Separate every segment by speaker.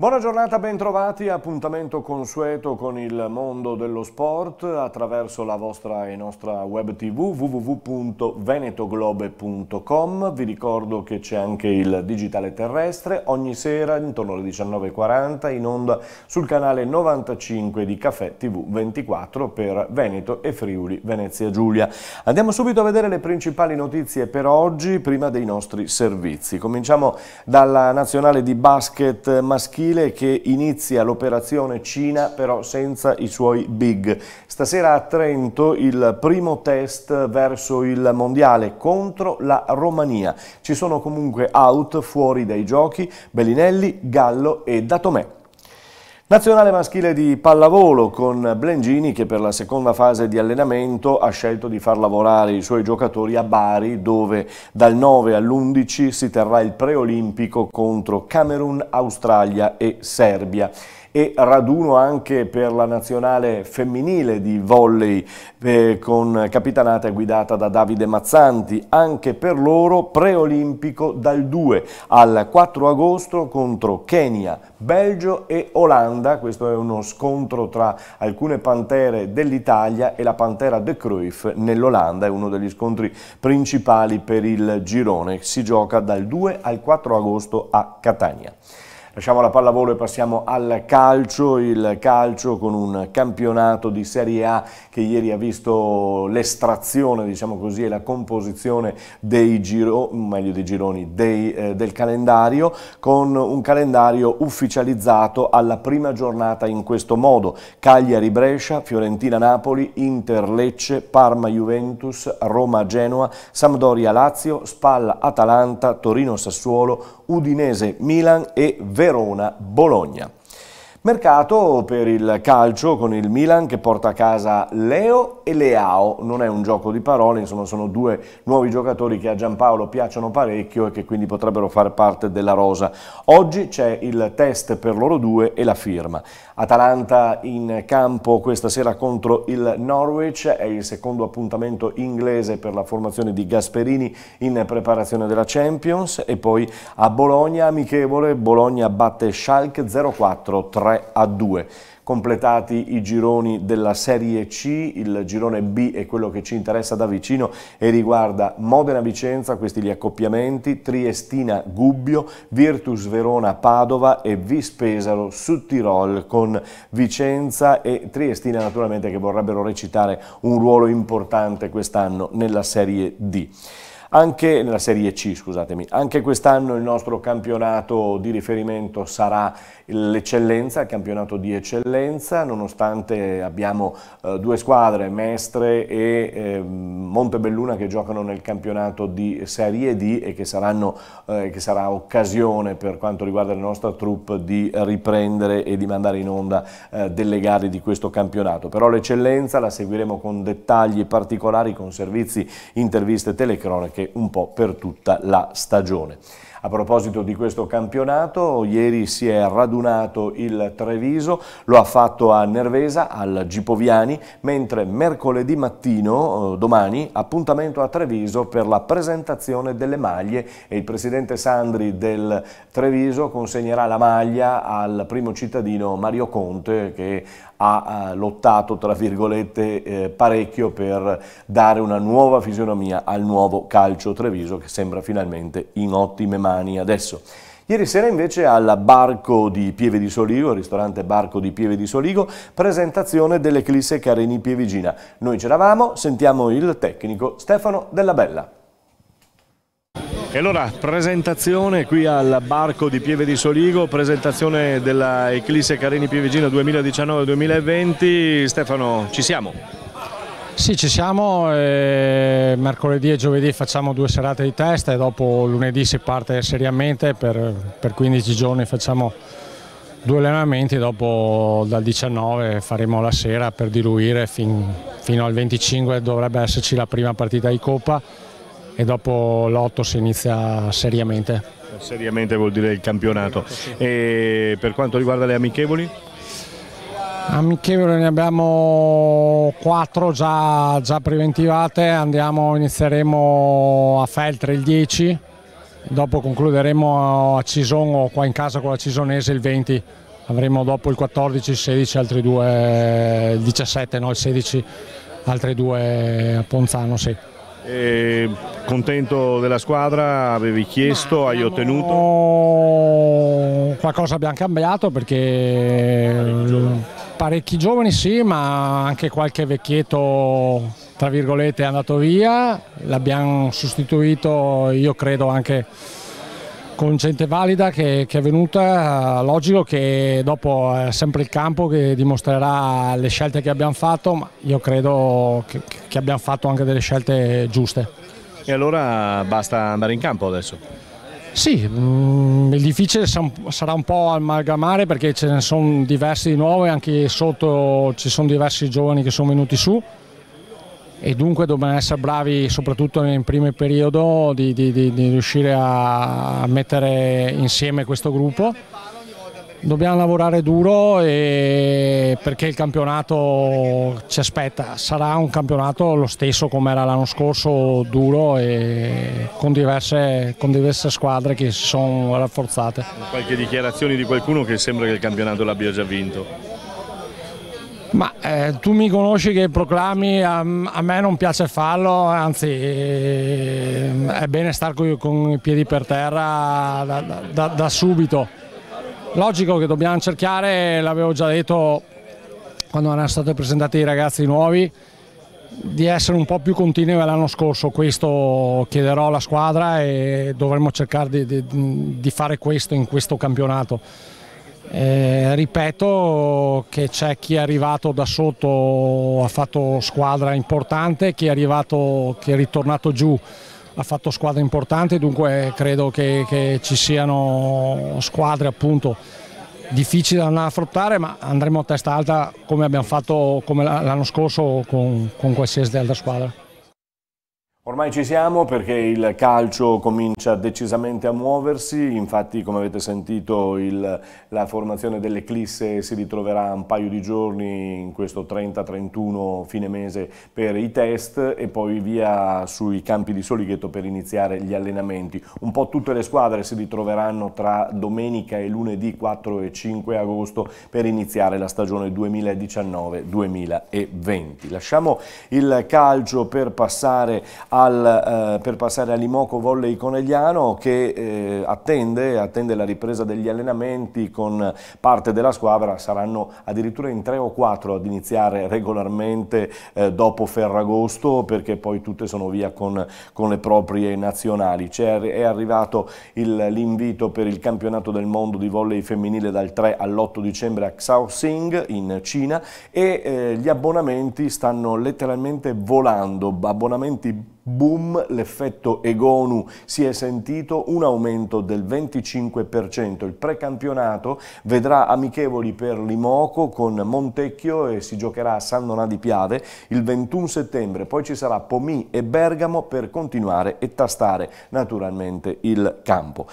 Speaker 1: Buona giornata, bentrovati, appuntamento consueto con il mondo dello sport attraverso la vostra e nostra web tv www.venetoglobe.com. Vi ricordo che c'è anche il digitale terrestre, ogni sera intorno alle 19.40 in onda sul canale 95 di Caffè TV 24 per Veneto e Friuli Venezia Giulia. Andiamo subito a vedere le principali notizie per oggi prima dei nostri servizi. Cominciamo dalla nazionale di basket maschile Brasile che inizia l'operazione Cina però senza i suoi big. Stasera a Trento il primo test verso il Mondiale contro la Romania. Ci sono comunque out fuori dai giochi Bellinelli, Gallo e Datomè. Nazionale maschile di pallavolo con Blengini che per la seconda fase di allenamento ha scelto di far lavorare i suoi giocatori a Bari dove dal 9 all'11 si terrà il preolimpico contro Camerun, Australia e Serbia e raduno anche per la nazionale femminile di volley eh, con capitanata guidata da Davide Mazzanti, anche per loro preolimpico dal 2 al 4 agosto contro Kenya, Belgio e Olanda Olanda, questo è uno scontro tra alcune pantere dell'Italia e la pantera De Cruyff nell'Olanda, è uno degli scontri principali per il girone, si gioca dal 2 al 4 agosto a Catania. Lasciamo la pallavolo e passiamo al calcio, il calcio con un campionato di Serie A che ieri ha visto l'estrazione, diciamo così, e la composizione dei, giro, dei gironi, dei, eh, del calendario, con un calendario ufficializzato alla prima giornata in questo modo. Cagliari-Brescia, Fiorentina-Napoli, Inter-Lecce, Parma-Juventus, Roma-Genoa, Sampdoria-Lazio, Spalla-Atalanta, Torino-Sassuolo, Udinese-Milan e Verona Verona, Bologna. Mercato per il calcio con il Milan che porta a casa Leo e Leao, non è un gioco di parole, insomma sono due nuovi giocatori che a Giampaolo piacciono parecchio e che quindi potrebbero far parte della rosa. Oggi c'è il test per loro due e la firma. Atalanta in campo questa sera contro il Norwich, è il secondo appuntamento inglese per la formazione di Gasperini in preparazione della Champions e poi a Bologna amichevole, Bologna batte Schalke 04 3 3 a 2. Completati i gironi della Serie C, il girone B è quello che ci interessa da vicino e riguarda Modena-Vicenza, questi gli accoppiamenti, Triestina-Gubbio, Virtus Verona-Padova e Vis Pesaro su Tirol con Vicenza e Triestina naturalmente che vorrebbero recitare un ruolo importante quest'anno nella Serie D anche nella Serie C, scusatemi. Anche quest'anno il nostro campionato di riferimento sarà l'eccellenza, il campionato di eccellenza, nonostante abbiamo eh, due squadre, Mestre e eh, Montebelluna che giocano nel campionato di Serie D e che, saranno, eh, che sarà occasione per quanto riguarda la nostra troupe di riprendere e di mandare in onda eh, delle gare di questo campionato. Però l'eccellenza la seguiremo con dettagli particolari, con servizi, interviste, telecroniche un po' per tutta la stagione. A proposito di questo campionato, ieri si è radunato il Treviso, lo ha fatto a Nervesa, al Gipoviani, mentre mercoledì mattino, eh, domani, appuntamento a Treviso per la presentazione delle maglie e il presidente Sandri del Treviso consegnerà la maglia al primo cittadino Mario Conte che ha eh, lottato tra virgolette eh, parecchio per dare una nuova fisionomia al nuovo calcio Treviso che sembra finalmente in ottime mani adesso. Ieri sera invece al Barco di Pieve di Soligo, ristorante Barco di Pieve di Soligo, presentazione dell'Eclisse Careni Pievigina. Noi c'eravamo, sentiamo il tecnico Stefano Della Bella. E allora presentazione qui al Barco di Pieve di Soligo, presentazione della Eclisse Carini Pievegina 2019-2020. Stefano, ci siamo?
Speaker 2: Sì, ci siamo, eh, mercoledì e giovedì facciamo due serate di testa e dopo lunedì si parte seriamente, per, per 15 giorni facciamo due allenamenti, dopo dal 19 faremo la sera per diluire fin, fino al 25 dovrebbe esserci la prima partita di Coppa e dopo l'8 si inizia seriamente.
Speaker 1: Seriamente vuol dire il campionato. E per quanto riguarda le amichevoli?
Speaker 2: Amichevoli ne abbiamo 4 già, già preventivate, Andiamo, inizieremo a Feltre il 10, dopo concluderemo a Cison o qua in casa con la Cisonese il 20 avremo dopo il 14 il 16 altri due il 17 no il 16 altri due a Ponzano sì.
Speaker 1: E eh, contento della squadra, avevi chiesto, hai
Speaker 2: ottenuto? Qualcosa abbiamo cambiato perché parecchi giovani. parecchi giovani sì, ma anche qualche vecchietto tra virgolette è andato via, l'abbiamo sostituito io credo anche con gente valida che, che, è venuta, logico che dopo è eh, sempre il campo che dimostrerà le scelte che abbiamo fatto, ma io credo che, che abbiamo fatto anche delle scelte giuste.
Speaker 1: E allora basta andare in campo adesso?
Speaker 2: Sì, mh, mm, il difficile sarà un po' amalgamare perché ce ne sono diversi di nuovi, anche sotto ci sono diversi giovani che sono venuti su e dunque dobbiamo essere bravi soprattutto nel primo periodo di, di, di, di, riuscire a mettere insieme questo gruppo. Dobbiamo lavorare duro perché il campionato ci aspetta, sarà un campionato lo stesso come era l'anno scorso, duro e con diverse, con diverse squadre che si sono rafforzate.
Speaker 1: Qualche dichiarazione di qualcuno che sembra che il campionato l'abbia già vinto?
Speaker 2: Ma eh, tu mi conosci che proclami, a, a, me non piace farlo, anzi eh, è bene stare con, con i piedi per terra da, da, da subito. Logico che dobbiamo cercare, l'avevo già detto quando erano stati presentati i ragazzi nuovi, di essere un po' più continui l'anno scorso, questo chiederò alla squadra e dovremmo cercare di, di, di fare questo in questo campionato. Eh, ripeto che c'è chi è arrivato da sotto ha fatto squadra importante, chi è arrivato, chi è ritornato giù ha fatto squadra importante, dunque credo che, che ci siano squadre appunto difficili da andare a affrontare, ma andremo a testa alta come abbiamo fatto l'anno scorso con, con qualsiasi altra squadra.
Speaker 1: Ormai ci siamo perché il calcio comincia decisamente a muoversi, infatti come avete sentito il, la formazione dell'Eclisse si ritroverà un paio di giorni in questo 30-31 fine mese per i test e poi via sui campi di Soligheto per iniziare gli allenamenti. Un po' tutte le squadre si ritroveranno tra domenica e lunedì 4 e 5 agosto per iniziare la stagione 2019-2020. Lasciamo il calcio per passare a al, eh, per passare all'Imoco Volley Conegliano che eh, attende, attende, la ripresa degli allenamenti con parte della squadra, saranno addirittura in 3 o 4 ad iniziare regolarmente eh, dopo Ferragosto perché poi tutte sono via con, con le proprie nazionali. è arrivato l'invito per il campionato del mondo di volley femminile dal 3 all'8 dicembre a Xaoxing in Cina e eh, gli abbonamenti stanno letteralmente volando, abbonamenti boom, l'effetto Egonu si è sentito, un aumento del 25%. Il precampionato vedrà amichevoli per Limoco con Montecchio e si giocherà a San Donà di Piave il 21 settembre, poi ci sarà Pomì e Bergamo per continuare e tastare naturalmente il campo.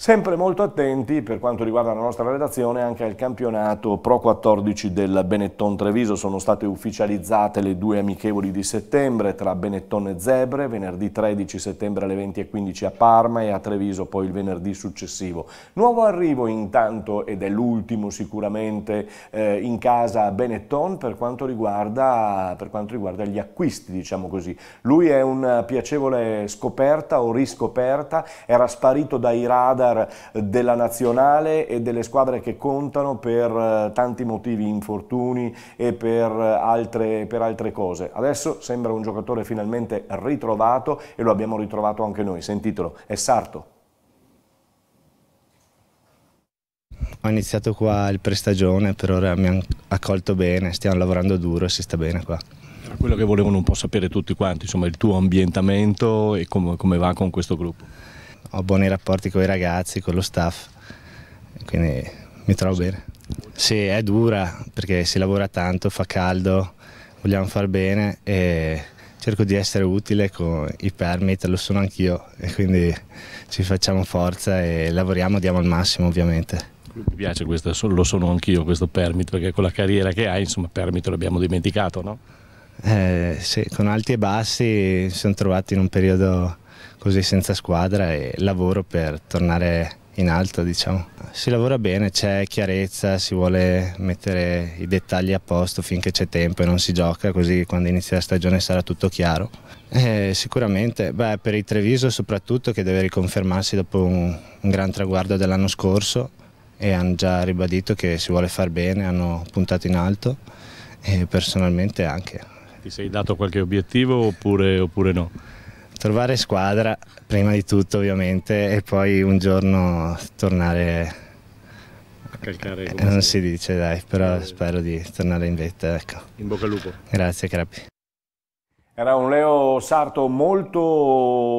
Speaker 1: Sempre molto attenti per quanto riguarda la nostra redazione anche al campionato Pro 14 del Benetton Treviso. Sono state ufficializzate le due amichevoli di settembre tra Benetton e Zebre, venerdì 13 settembre alle 20.15 a Parma e a Treviso poi il venerdì successivo. Nuovo arrivo intanto, ed è l'ultimo sicuramente, eh, in casa Benetton per quanto, riguarda, per quanto riguarda gli acquisti, diciamo così. Lui è una piacevole scoperta o riscoperta, era sparito dai radar star della nazionale e delle squadre che contano per eh, tanti motivi, infortuni e per eh, altre, per altre cose. Adesso sembra un giocatore finalmente ritrovato e lo abbiamo ritrovato anche noi. Sentitelo, è Sarto.
Speaker 3: Ho iniziato qua il prestagione, per ora mi hanno accolto bene, stiamo lavorando duro e si sta bene qua. quello che volevano un po' sapere tutti quanti, insomma il tuo ambientamento e com come va con questo gruppo ho buoni rapporti con i ragazzi, con lo staff, quindi mi trovo bene. Sì, è dura perché si lavora tanto, fa caldo, vogliamo far bene e cerco di essere utile con i permit, lo sono anch'io e quindi ci facciamo forza e lavoriamo, diamo il massimo ovviamente. Mi piace questo,
Speaker 1: lo sono anch'io questo permit perché con la carriera che hai insomma permit l'abbiamo dimenticato no?
Speaker 3: Eh, sì, con alti e bassi mi sono trovato in un periodo così senza squadra e lavoro per tornare in alto diciamo. Si lavora bene, c'è chiarezza, si vuole mettere i dettagli a posto finché c'è tempo e non si gioca così quando inizia la stagione sarà tutto chiaro. Eh, sicuramente, beh, per il Treviso soprattutto che deve riconfermarsi dopo un, un gran traguardo dell'anno scorso e hanno già ribadito che si vuole far bene, hanno puntato in alto e personalmente anche. Ti sei dato qualche obiettivo oppure, oppure no? trovare squadra prima di tutto ovviamente e poi un giorno tornare
Speaker 2: a calcare. Eh, non si
Speaker 3: dice dai, però eh. spero di tornare in vetta. Ecco. In bocca al lupo. Grazie Crappi.
Speaker 1: Era un Leo Sarto molto,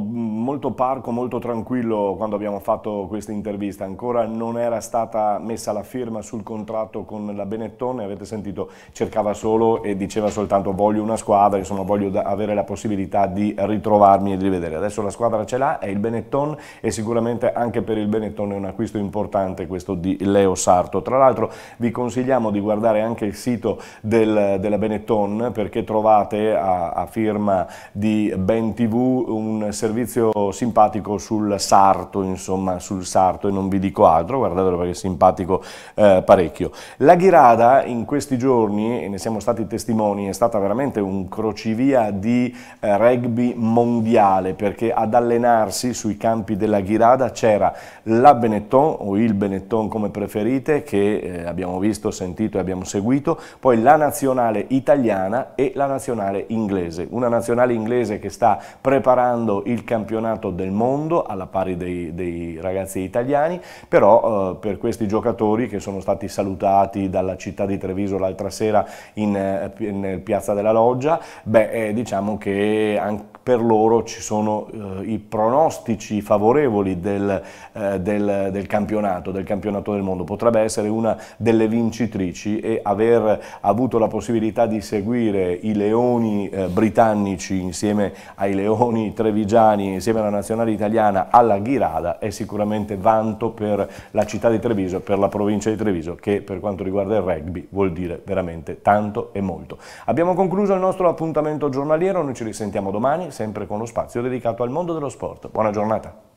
Speaker 1: molto, parco, molto tranquillo quando abbiamo fatto questa intervista. Ancora non era stata messa la firma sul contratto con la Benettone, avete sentito, cercava solo e diceva soltanto voglio una squadra, insomma voglio avere la possibilità di ritrovarmi e di rivedere. Adesso la squadra ce l'ha, è il Benetton e sicuramente anche per il Benetton è un acquisto importante questo di Leo Sarto. Tra l'altro vi consigliamo di guardare anche il sito del, della Benetton perché trovate a, a firma firma di Ben TV, un servizio simpatico sul sarto, insomma, sul sarto e non vi dico altro, guardatelo perché è simpatico eh, parecchio. La Ghirada in questi giorni, e ne siamo stati testimoni, è stata veramente un crocevia di eh, rugby mondiale perché ad allenarsi sui campi della Ghirada c'era la Benetton o il Benetton come preferite che eh, abbiamo visto, sentito e abbiamo seguito, poi la nazionale italiana e la nazionale inglese una nazionale inglese che sta preparando il campionato del mondo alla pari dei, dei ragazzi italiani, però eh, per questi giocatori che sono stati salutati dalla città di Treviso l'altra sera in, eh, in, Piazza della Loggia, beh, eh, diciamo che anche per loro ci sono eh, i pronostici favorevoli del, eh, del, del, campionato, del campionato del mondo. Potrebbe essere una delle vincitrici e aver avuto la possibilità di seguire i leoni eh, britannici insieme ai leoni trevigiani, insieme alla nazionale italiana alla Ghirada è sicuramente vanto per la città di Treviso, per la provincia di Treviso che per quanto riguarda il rugby vuol dire veramente tanto e molto. Abbiamo concluso il nostro appuntamento giornaliero, noi ci risentiamo domani sempre con lo spazio dedicato al mondo dello sport. Buona giornata.